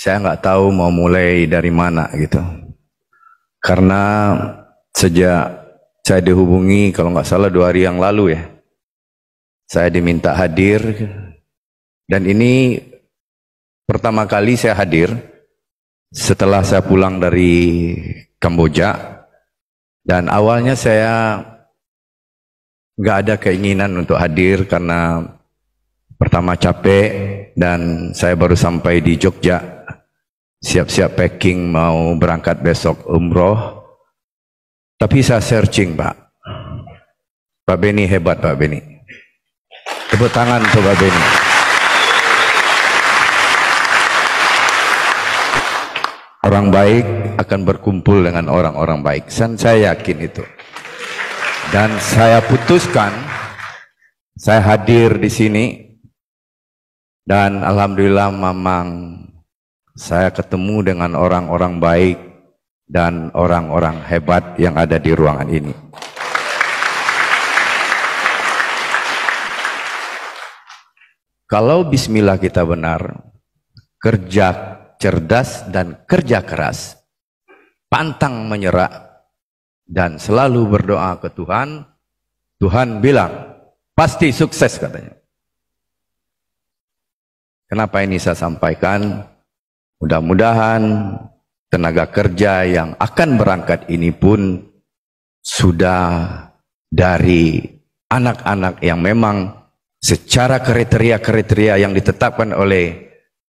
saya nggak tahu mau mulai dari mana gitu. Karena sejak saya dihubungi kalau nggak salah dua hari yang lalu ya, saya diminta hadir dan ini pertama kali saya hadir setelah saya pulang dari Kamboja dan awalnya saya nggak ada keinginan untuk hadir karena pertama capek dan saya baru sampai di Jogja siap-siap packing mau berangkat besok umroh. Tapi saya searching Pak. Pak Beni hebat Pak Beni. Tepuk tangan untuk Pak Beni. Orang baik akan berkumpul dengan orang-orang baik. Dan saya yakin itu. Dan saya putuskan, saya hadir di sini. Dan Alhamdulillah memang saya ketemu dengan orang-orang baik dan orang-orang hebat yang ada di ruangan ini. Kalau bismillah kita benar, kerja cerdas dan kerja keras, pantang menyerah, dan selalu berdoa ke Tuhan, Tuhan bilang, pasti sukses katanya. Kenapa ini saya sampaikan? Mudah-mudahan tenaga kerja yang akan berangkat ini pun sudah dari anak-anak yang memang secara kriteria-kriteria yang ditetapkan oleh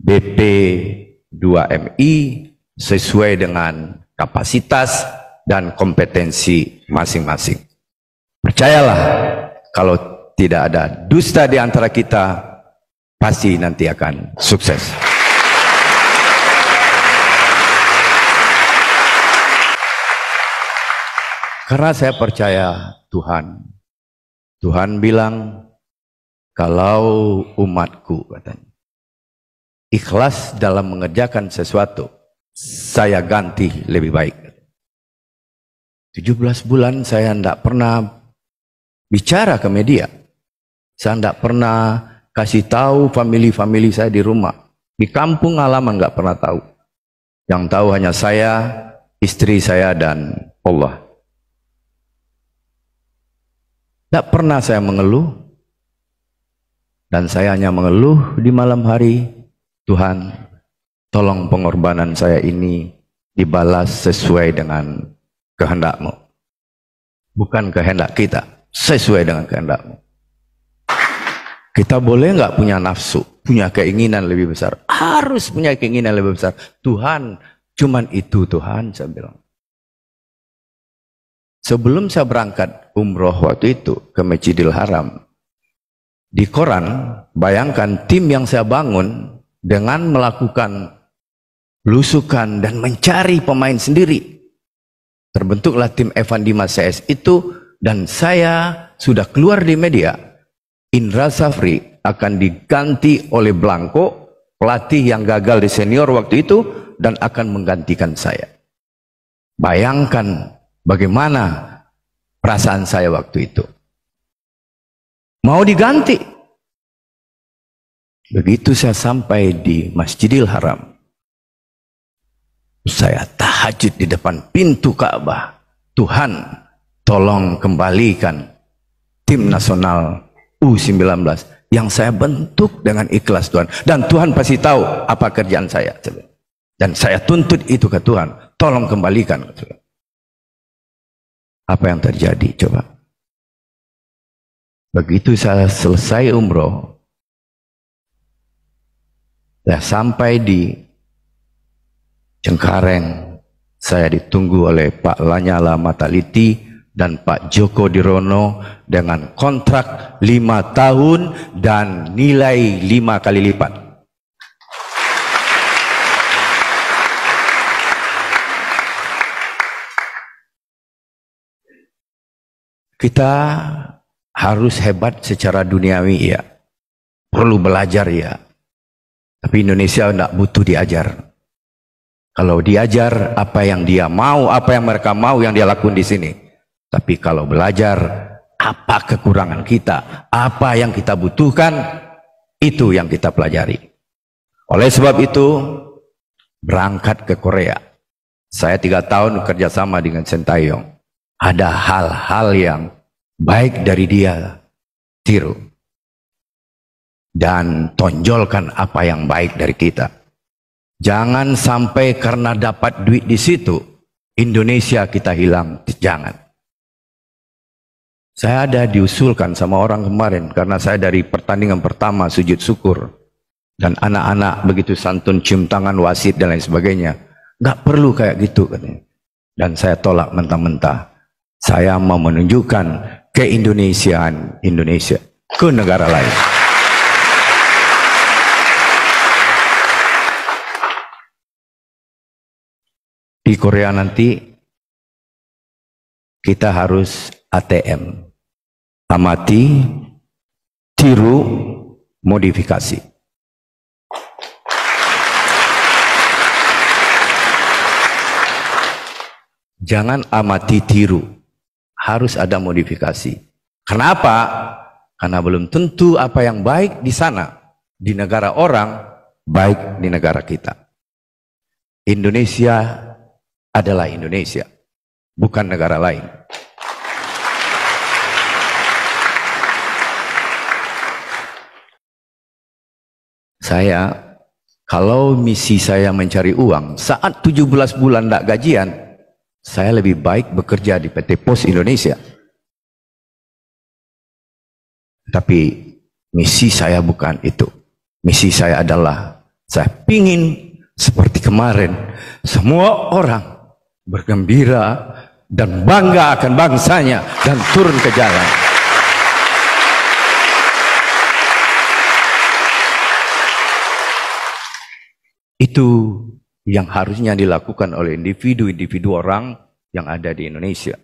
BP2MI sesuai dengan kapasitas dan kompetensi masing-masing. Percayalah, kalau tidak ada dusta di antara kita, pasti nanti akan sukses. Karena saya percaya Tuhan. Tuhan bilang, kalau umatku katanya, ikhlas dalam mengerjakan sesuatu, saya ganti lebih baik. 17 bulan saya tidak pernah bicara ke media. Saya tidak pernah kasih tahu family-family saya di rumah. Di kampung halaman nggak pernah tahu. Yang tahu hanya saya, istri saya, dan Allah. Tidak pernah saya mengeluh. Dan saya hanya mengeluh di malam hari. Tuhan, tolong pengorbanan saya ini dibalas sesuai dengan kehendakmu. Bukan kehendak kita, sesuai dengan kehendakmu. Kita boleh nggak punya nafsu, punya keinginan lebih besar. Harus punya keinginan lebih besar. Tuhan, cuman itu Tuhan, saya bilang. Sebelum saya berangkat umroh waktu itu ke Masjidil Haram, di koran bayangkan tim yang saya bangun dengan melakukan lusukan dan mencari pemain sendiri. Terbentuklah tim Evan Dimas CS itu dan saya sudah keluar di media. Indra Safri akan diganti oleh Blanco, pelatih yang gagal di senior waktu itu dan akan menggantikan saya. Bayangkan Bagaimana perasaan saya waktu itu? Mau diganti. Begitu saya sampai di Masjidil Haram, saya tahajud di depan pintu Ka'bah. Tuhan, tolong kembalikan tim nasional U19 yang saya bentuk dengan ikhlas Tuhan. Dan Tuhan pasti tahu apa kerjaan saya. Dan saya tuntut itu ke Tuhan. Tolong kembalikan. Tuhan apa yang terjadi coba begitu saya selesai umroh saya sampai di Cengkareng saya ditunggu oleh Pak Lanyala Mataliti dan Pak Joko Dirono dengan kontrak lima tahun dan nilai lima kali lipat Kita harus hebat secara duniawi ya. Perlu belajar ya. Tapi Indonesia tidak butuh diajar. Kalau diajar apa yang dia mau, apa yang mereka mau yang dia lakukan di sini. Tapi kalau belajar apa kekurangan kita, apa yang kita butuhkan, itu yang kita pelajari. Oleh sebab itu, berangkat ke Korea. Saya tiga tahun kerjasama dengan Sentayong ada hal-hal yang baik dari dia, tiru. Dan tonjolkan apa yang baik dari kita. Jangan sampai karena dapat duit di situ, Indonesia kita hilang. Jangan. Saya ada diusulkan sama orang kemarin karena saya dari pertandingan pertama sujud syukur dan anak-anak begitu santun cium tangan wasit dan lain sebagainya. Gak perlu kayak gitu Dan saya tolak mentah-mentah. Saya mau menunjukkan keindonesiaan Indonesia ke negara lain. Di Korea nanti kita harus ATM. Amati, tiru, modifikasi. Jangan amati tiru harus ada modifikasi. Kenapa? Karena belum tentu apa yang baik di sana, di negara orang, baik di negara kita. Indonesia adalah Indonesia, bukan negara lain. Saya, kalau misi saya mencari uang, saat 17 bulan tidak gajian, saya lebih baik bekerja di PT Pos Indonesia. Tapi misi saya bukan itu. Misi saya adalah saya pingin seperti kemarin semua orang bergembira dan bangga akan bangsanya dan turun ke jalan. Itu yang harusnya dilakukan oleh individu-individu orang yang ada di Indonesia.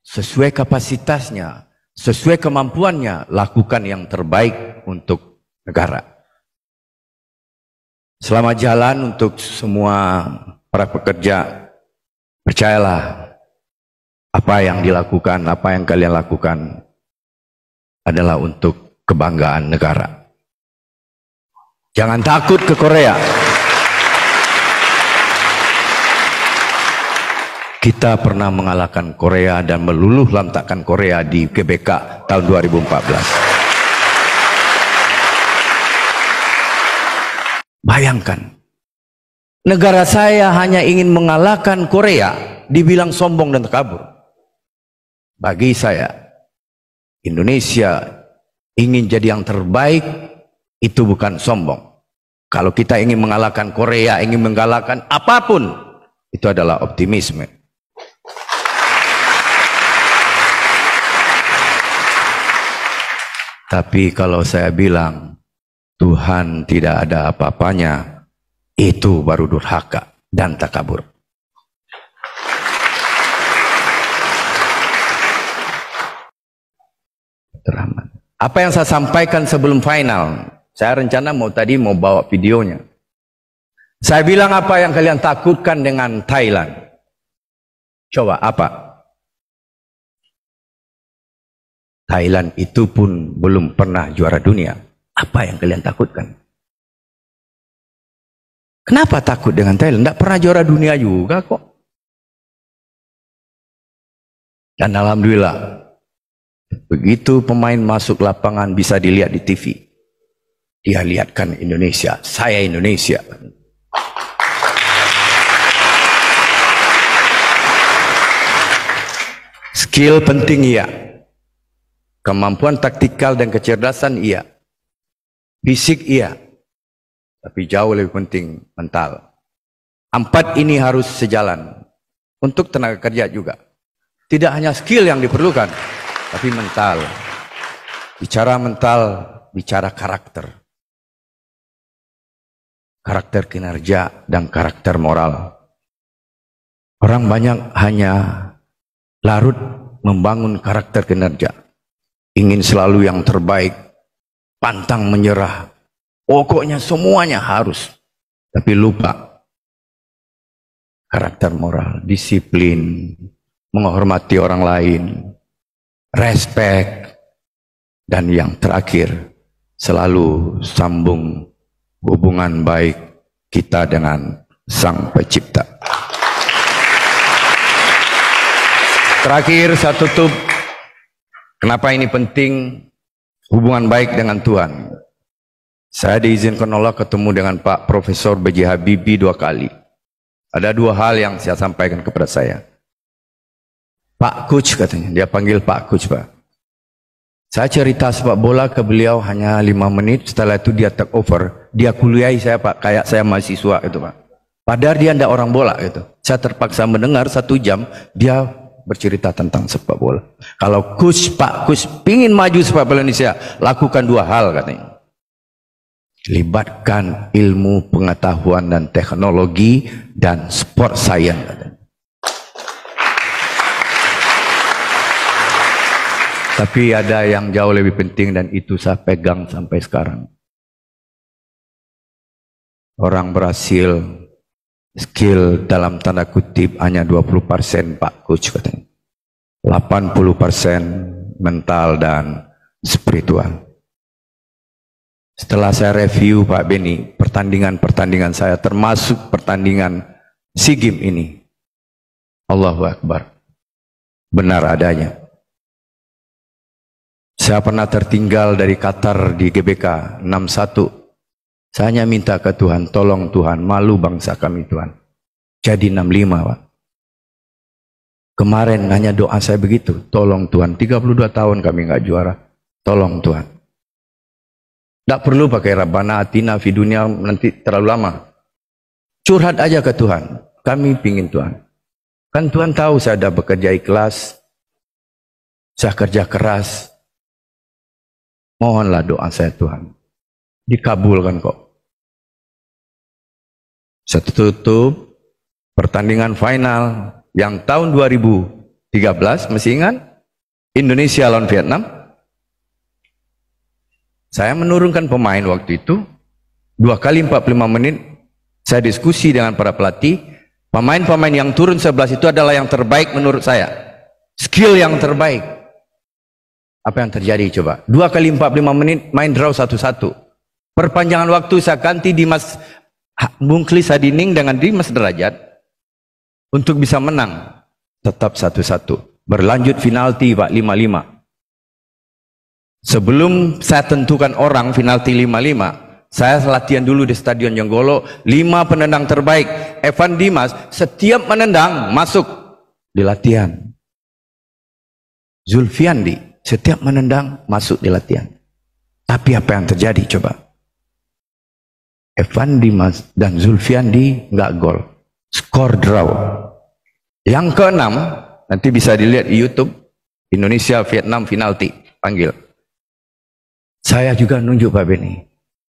Sesuai kapasitasnya, sesuai kemampuannya, lakukan yang terbaik untuk negara. Selamat jalan untuk semua para pekerja. Percayalah, apa yang dilakukan, apa yang kalian lakukan adalah untuk kebanggaan negara. Jangan takut ke Korea. Kita pernah mengalahkan Korea dan meluluh lantakan Korea di GBK tahun 2014. Bayangkan, negara saya hanya ingin mengalahkan Korea, dibilang sombong dan terkabur. Bagi saya, Indonesia ingin jadi yang terbaik itu bukan sombong. Kalau kita ingin mengalahkan Korea, ingin mengalahkan apapun, itu adalah optimisme. Tapi kalau saya bilang Tuhan tidak ada apa-apanya, itu baru durhaka dan takabur. Apa yang saya sampaikan sebelum final, saya rencana mau tadi mau bawa videonya. Saya bilang apa yang kalian takutkan dengan Thailand. Coba apa? Thailand itu pun belum pernah juara dunia. Apa yang kalian takutkan? Kenapa takut dengan Thailand? Tidak pernah juara dunia juga kok. Dan alhamdulillah, begitu pemain masuk lapangan bisa dilihat di TV. Dia lihatkan Indonesia, saya Indonesia. Skill penting ya, Kemampuan taktikal dan kecerdasan iya. Fisik iya. Tapi jauh lebih penting mental. Empat ini harus sejalan. Untuk tenaga kerja juga. Tidak hanya skill yang diperlukan, tapi mental. Bicara mental, bicara karakter. Karakter kinerja dan karakter moral. Orang banyak hanya larut membangun karakter kinerja ingin selalu yang terbaik, pantang menyerah. Pokoknya semuanya harus. Tapi lupa karakter moral, disiplin, menghormati orang lain, respect, dan yang terakhir selalu sambung hubungan baik kita dengan Sang Pencipta. Terakhir saya tutup Kenapa ini penting hubungan baik dengan Tuhan? Saya diizinkan Allah ketemu dengan Pak Profesor B.J. Habibie dua kali. Ada dua hal yang saya sampaikan kepada saya. Pak Kuch katanya, dia panggil Pak Kuch Pak. Saya cerita sepak bola ke beliau hanya lima menit, setelah itu dia take over. Dia kuliahi saya Pak, kayak saya mahasiswa itu Pak. Padahal dia tidak orang bola gitu. Saya terpaksa mendengar satu jam, dia bercerita tentang sepak bola. Kalau Gus Pak Gus pingin maju sepak bola Indonesia, lakukan dua hal katanya. Libatkan ilmu pengetahuan dan teknologi dan sport science katanya. Tapi ada yang jauh lebih penting dan itu saya pegang sampai sekarang. Orang berhasil skill dalam tanda kutip hanya 20% persen Pak Coach katanya. 80% persen mental dan spiritual. Setelah saya review Pak Beni, pertandingan-pertandingan saya termasuk pertandingan SEA Games ini. Allahu Akbar. Benar adanya. Saya pernah tertinggal dari Qatar di GBK 61 saya hanya minta ke Tuhan, tolong Tuhan, malu bangsa kami Tuhan. Jadi 65 Pak. Kemarin hanya doa saya begitu, tolong Tuhan, 32 tahun kami nggak juara, tolong Tuhan. Tidak perlu pakai Rabbana Atina fi nanti terlalu lama. Curhat aja ke Tuhan, kami pingin Tuhan. Kan Tuhan tahu saya ada bekerja ikhlas, saya kerja keras. Mohonlah doa saya Tuhan dikabulkan kok. Satu tutup pertandingan final yang tahun 2013 masih ingat Indonesia lawan Vietnam. Saya menurunkan pemain waktu itu dua kali 45 menit saya diskusi dengan para pelatih pemain-pemain yang turun 11 itu adalah yang terbaik menurut saya skill yang terbaik apa yang terjadi coba dua kali 45 menit main draw satu-satu Perpanjangan waktu saya ganti Dimas Bungkli Sadining dengan Dimas Derajat untuk bisa menang. Tetap satu-satu. Berlanjut penalti Pak 55. Sebelum saya tentukan orang lima 55, saya latihan dulu di Stadion Jonggolo, lima penendang terbaik. Evan Dimas setiap menendang masuk di latihan. Zulfiandi setiap menendang masuk di latihan. Tapi apa yang terjadi coba? Evan Dimas dan Zulfiandi nggak gol. Skor draw. Yang keenam, nanti bisa dilihat di YouTube Indonesia Vietnam penalti panggil. Saya juga nunjuk Pak Beni.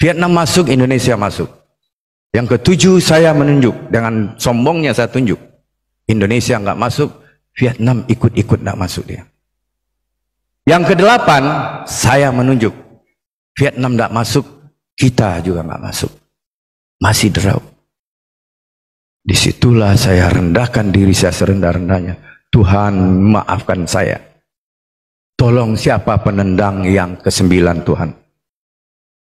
Vietnam masuk, Indonesia masuk. Yang ketujuh saya menunjuk dengan sombongnya saya tunjuk. Indonesia nggak masuk, Vietnam ikut-ikut nggak masuk dia. Yang kedelapan saya menunjuk Vietnam nggak masuk, kita juga nggak masuk masih derau. Disitulah saya rendahkan diri saya serendah-rendahnya. Tuhan maafkan saya. Tolong siapa penendang yang kesembilan Tuhan.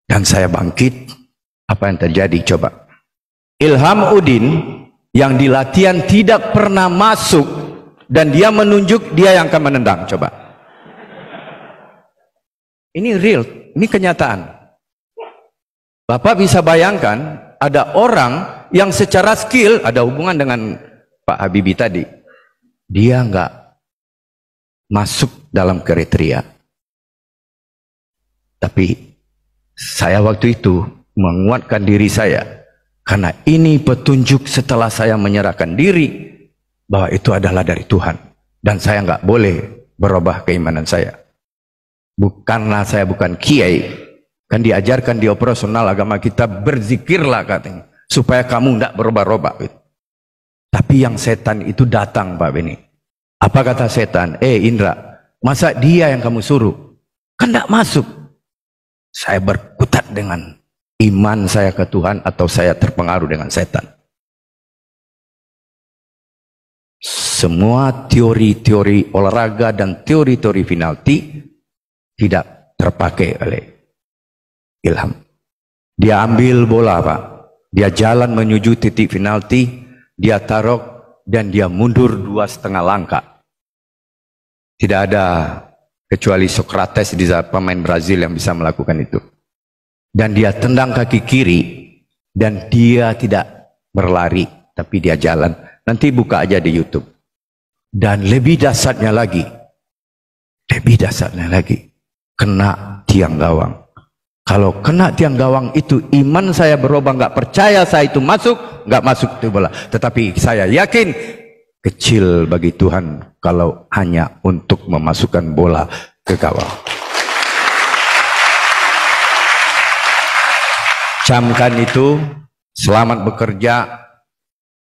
Dan saya bangkit. Apa yang terjadi coba. Ilham Udin yang di latihan tidak pernah masuk dan dia menunjuk dia yang akan menendang coba. Ini real, ini kenyataan. Bapak bisa bayangkan ada orang yang secara skill ada hubungan dengan Pak Habibie tadi. Dia nggak masuk dalam kriteria. Tapi saya waktu itu menguatkan diri saya karena ini petunjuk setelah saya menyerahkan diri bahwa itu adalah dari Tuhan dan saya nggak boleh berubah keimanan saya. Bukanlah saya bukan kiai, Kan diajarkan di operasional agama kita berzikirlah katanya. Supaya kamu tidak berubah-ubah. Gitu. Tapi yang setan itu datang Pak Beni. Apa kata setan? Eh Indra, masa dia yang kamu suruh? Kan tidak masuk. Saya berkutat dengan iman saya ke Tuhan atau saya terpengaruh dengan setan. Semua teori-teori olahraga dan teori-teori penalti tidak terpakai oleh ilham. Dia ambil bola Pak. Dia jalan menuju titik penalti. Dia tarok dan dia mundur dua setengah langkah. Tidak ada kecuali Socrates di pemain Brazil yang bisa melakukan itu. Dan dia tendang kaki kiri dan dia tidak berlari tapi dia jalan. Nanti buka aja di YouTube. Dan lebih dasarnya lagi, lebih dasarnya lagi, kena tiang gawang. Kalau kena tiang gawang itu iman saya berubah nggak percaya saya itu masuk nggak masuk itu bola. Tetapi saya yakin kecil bagi Tuhan kalau hanya untuk memasukkan bola ke gawang. Camkan itu, selamat bekerja.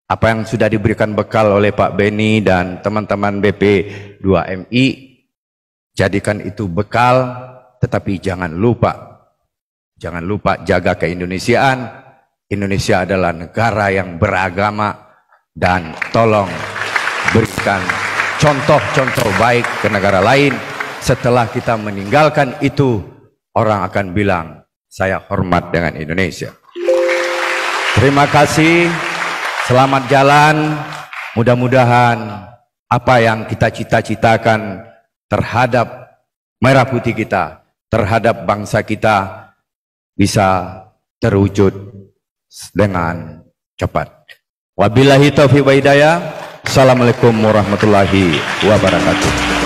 Apa yang sudah diberikan bekal oleh Pak Beni dan teman-teman BP 2MI, jadikan itu bekal, tetapi jangan lupa Jangan lupa jaga keindonesiaan. Indonesia adalah negara yang beragama dan tolong berikan contoh-contoh baik ke negara lain. Setelah kita meninggalkan itu, orang akan bilang, saya hormat dengan Indonesia. Terima kasih, selamat jalan. Mudah-mudahan apa yang kita cita-citakan terhadap merah putih kita, terhadap bangsa kita, bisa terwujud dengan cepat. Wabillahi taufiq wa hidayah. Assalamualaikum warahmatullahi wabarakatuh.